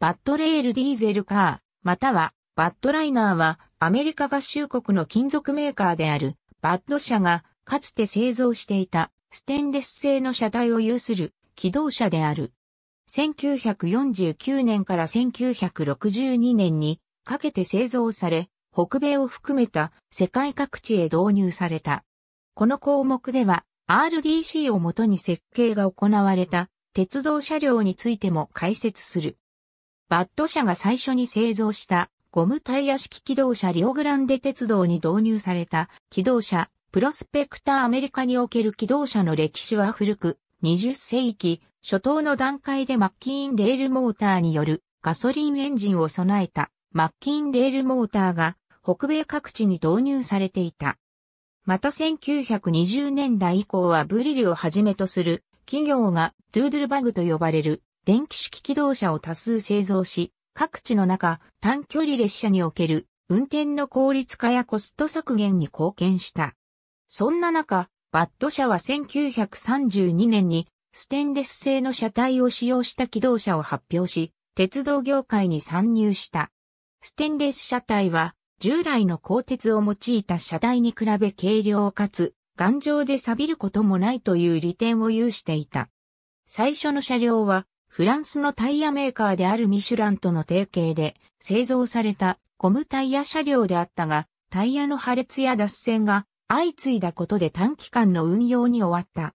バッドレールディーゼルカー、またはバッドライナーはアメリカ合衆国の金属メーカーであるバッド社がかつて製造していたステンレス製の車体を有する機動車である。1949年から1962年にかけて製造され、北米を含めた世界各地へ導入された。この項目では RDC をもとに設計が行われた鉄道車両についても解説する。バット社が最初に製造したゴムタイヤ式機動車リオグランデ鉄道に導入された機動車プロスペクターアメリカにおける機動車の歴史は古く20世紀初頭の段階でマッキーンレールモーターによるガソリンエンジンを備えたマッキーンレールモーターが北米各地に導入されていた。また1920年代以降はブリルをはじめとする企業がドゥードルバグと呼ばれる電気式機動車を多数製造し、各地の中、短距離列車における運転の効率化やコスト削減に貢献した。そんな中、バッド社は1932年にステンレス製の車体を使用した機動車を発表し、鉄道業界に参入した。ステンレス車体は従来の鋼鉄を用いた車体に比べ軽量かつ頑丈で錆びることもないという利点を有していた。最初の車両はフランスのタイヤメーカーであるミシュランとの提携で製造されたゴムタイヤ車両であったが、タイヤの破裂や脱線が相次いだことで短期間の運用に終わった。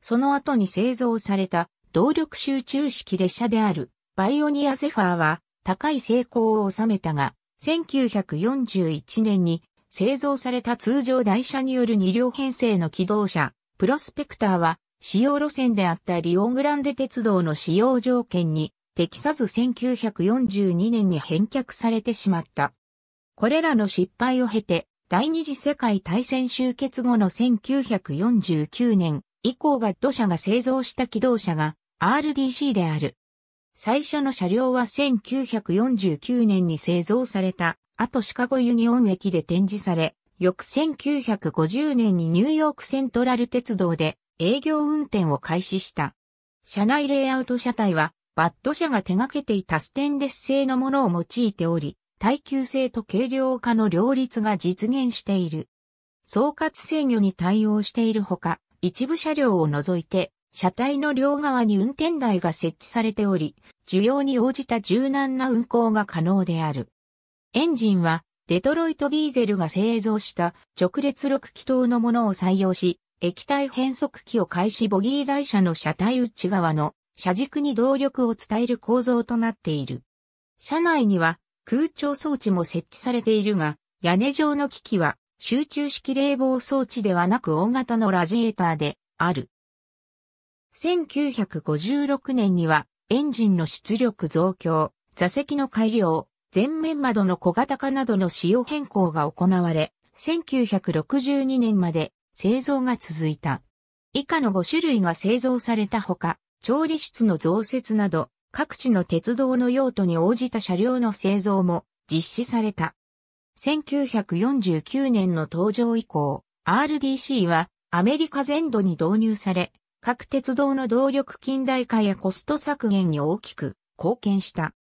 その後に製造された動力集中式列車であるバイオニアゼファーは高い成功を収めたが、1941年に製造された通常台車による2両編成の機動車、プロスペクターは使用路線であったリオングランデ鉄道の使用条件に適さず1942年に返却されてしまった。これらの失敗を経て、第二次世界大戦終結後の1949年以降バッド社が製造した機動車が RDC である。最初の車両は1949年に製造された後シカゴユニオン駅で展示され、翌1950年にニューヨークセントラル鉄道で営業運転を開始した。車内レイアウト車体は、バッド社が手掛けていたステンレス製のものを用いており、耐久性と軽量化の両立が実現している。総括制御に対応しているほか、一部車両を除いて、車体の両側に運転台が設置されており、需要に応じた柔軟な運行が可能である。エンジンは、デトロイトディーゼルが製造した直列6気筒のものを採用し、液体変速機を開始ボギー台車の車体内側の車軸に動力を伝える構造となっている。車内には空調装置も設置されているが、屋根上の機器は集中式冷房装置ではなく大型のラジエーターである。1956年にはエンジンの出力増強、座席の改良、前面窓の小型化などの仕様変更が行われ、1962年まで製造が続いた。以下の5種類が製造されたほか、調理室の増設など、各地の鉄道の用途に応じた車両の製造も実施された。1949年の登場以降、RDC はアメリカ全土に導入され、各鉄道の動力近代化やコスト削減に大きく貢献した。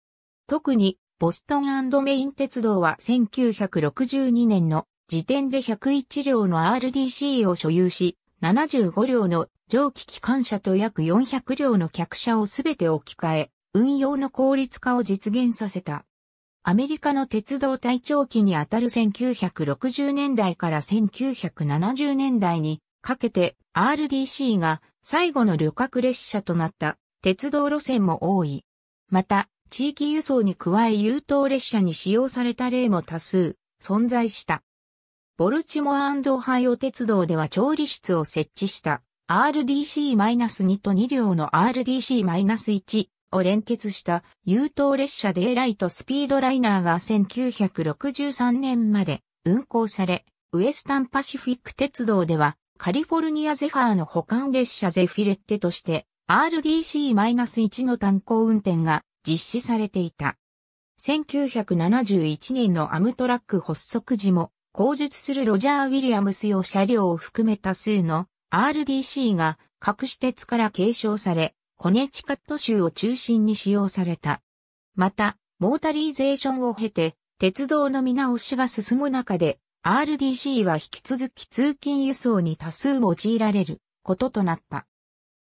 特に、ボストンメイン鉄道は1962年の時点で101両の RDC を所有し、75両の蒸気機関車と約400両の客車をすべて置き換え、運用の効率化を実現させた。アメリカの鉄道隊長期にあたる1960年代から1970年代にかけて RDC が最後の旅客列車となった鉄道路線も多い。また、地域輸送に加え優等列車に使用された例も多数存在した。ボルチモアオハイオ鉄道では調理室を設置した RDC-2 と2両の RDC-1 を連結した優等列車デイライトスピードライナーが1963年まで運行され、ウエスタンパシフィック鉄道ではカリフォルニアゼファーの保管列車ゼフィレッテとして RDC-1 の単行運転が実施されていた。1971年のアムトラック発足時も後述するロジャー・ウィリアムス用車両を含め多数の RDC が各し鉄から継承され、コネチカット州を中心に使用された。また、モータリーゼーションを経て、鉄道の見直しが進む中で、RDC は引き続き通勤輸送に多数用いられることとなった。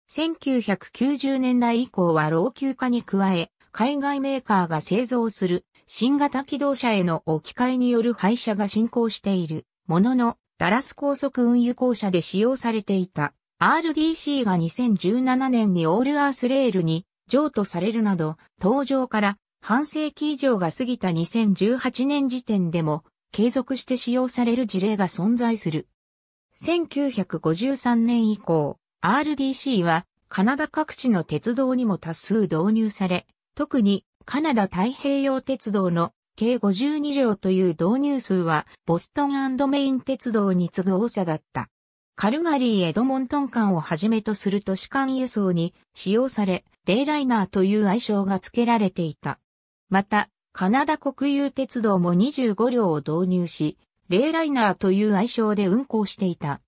1990年代以降は老朽化に加え、海外メーカーが製造する新型機動車への置き換えによる廃車が進行しているものの、ダラス高速運輸公社で使用されていた RDC が2017年にオールアースレールに譲渡されるなど、登場から半世紀以上が過ぎた2018年時点でも継続して使用される事例が存在する。1953年以降、RDC はカナダ各地の鉄道にも多数導入され、特にカナダ太平洋鉄道の計52両という導入数はボストンメイン鉄道に次ぐ多さだった。カルガリー・エドモントン間をはじめとする都市間輸送に使用され、デイライナーという愛称が付けられていた。また、カナダ国有鉄道も25両を導入し、レイライナーという愛称で運行していた。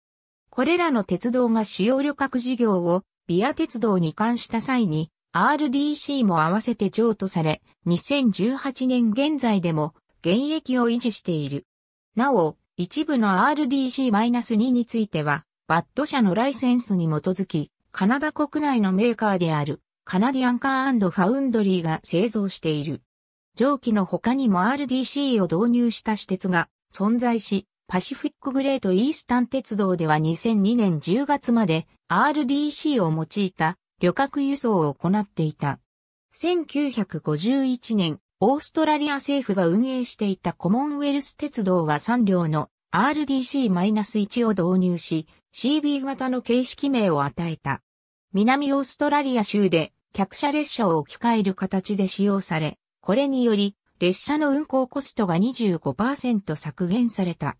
これらの鉄道が主要旅客事業をビア鉄道に関した際に RDC も合わせて譲渡され、2018年現在でも現役を維持している。なお、一部の RDC-2 については、バッド社のライセンスに基づき、カナダ国内のメーカーである、カナディアンカーファウンドリーが製造している。蒸気の他にも RDC を導入した施設が存在し、パシフィックグレートイースタン鉄道では2002年10月まで RDC を用いた旅客輸送を行っていた。1951年、オーストラリア政府が運営していたコモンウェルス鉄道は3両の RDC-1 を導入し、CB 型の形式名を与えた。南オーストラリア州で客車列車を置き換える形で使用され、これにより列車の運行コストが25%削減された。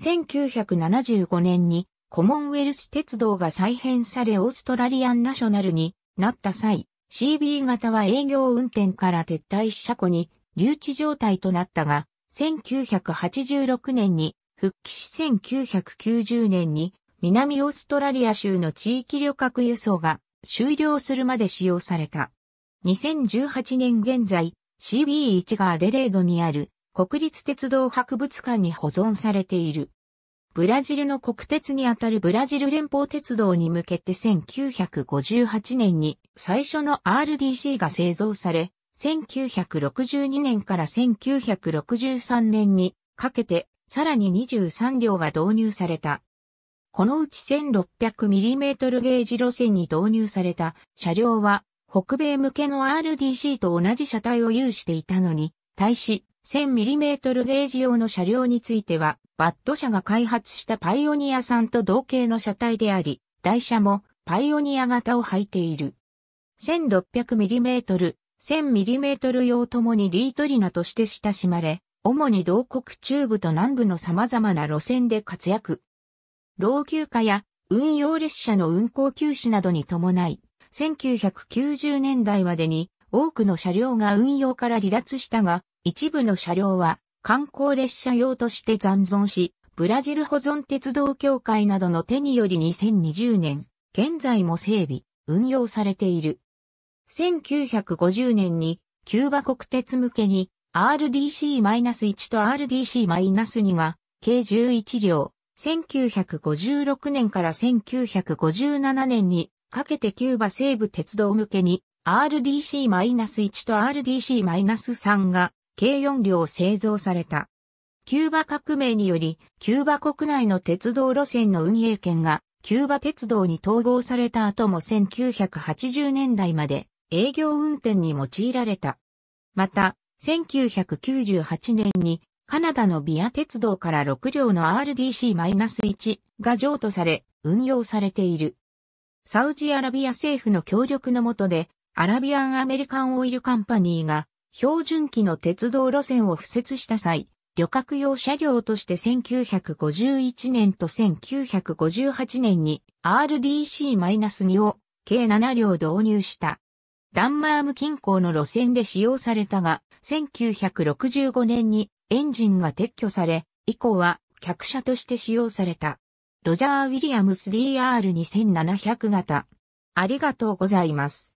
1975年にコモンウェルス鉄道が再編されオーストラリアンナショナルになった際、CB 型は営業運転から撤退し車庫に留置状態となったが、1986年に復帰し1990年に南オーストラリア州の地域旅客輸送が終了するまで使用された。2018年現在、CB1 がアデレードにある国立鉄道博物館に保存されている。ブラジルの国鉄にあたるブラジル連邦鉄道に向けて1958年に最初の RDC が製造され、1962年から1963年にかけてさらに23両が導入された。このうち 1600mm ゲージ路線に導入された車両は北米向けの RDC と同じ車体を有していたのに、対し 1000mm ゲージ用の車両については、バッド社が開発したパイオニアさんと同型の車体であり、台車もパイオニア型を履いている。1600mm、1000mm 用ともにリートリナとして親しまれ、主に同国中部と南部の様々な路線で活躍。老朽化や運用列車の運行休止などに伴い、1990年代までに多くの車両が運用から離脱したが、一部の車両は観光列車用として残存し、ブラジル保存鉄道協会などの手により2020年、現在も整備、運用されている。1950年に、キューバ国鉄向けに RDC-1 と RDC-2 が計11両、1956年から1957年にかけてキューバ西部鉄道向けに RDC-1 と RDC-3 が計4両製造された。キューバ革命により、キューバ国内の鉄道路線の運営権がキューバ鉄道に統合された後も1980年代まで営業運転に用いられた。また、1998年にカナダのビア鉄道から6両の RDC-1 が譲渡され、運用されている。サウジアラビア政府の協力のもとで、アラビアンアメリカンオイルカンパニーが標準機の鉄道路線を付設した際、旅客用車両として1951年と1958年に RDC-2 を計7両導入した。ダンマーム近郊の路線で使用されたが、1965年にエンジンが撤去され、以降は客車として使用された。ロジャー・ウィリアムス DR2700 型。ありがとうございます。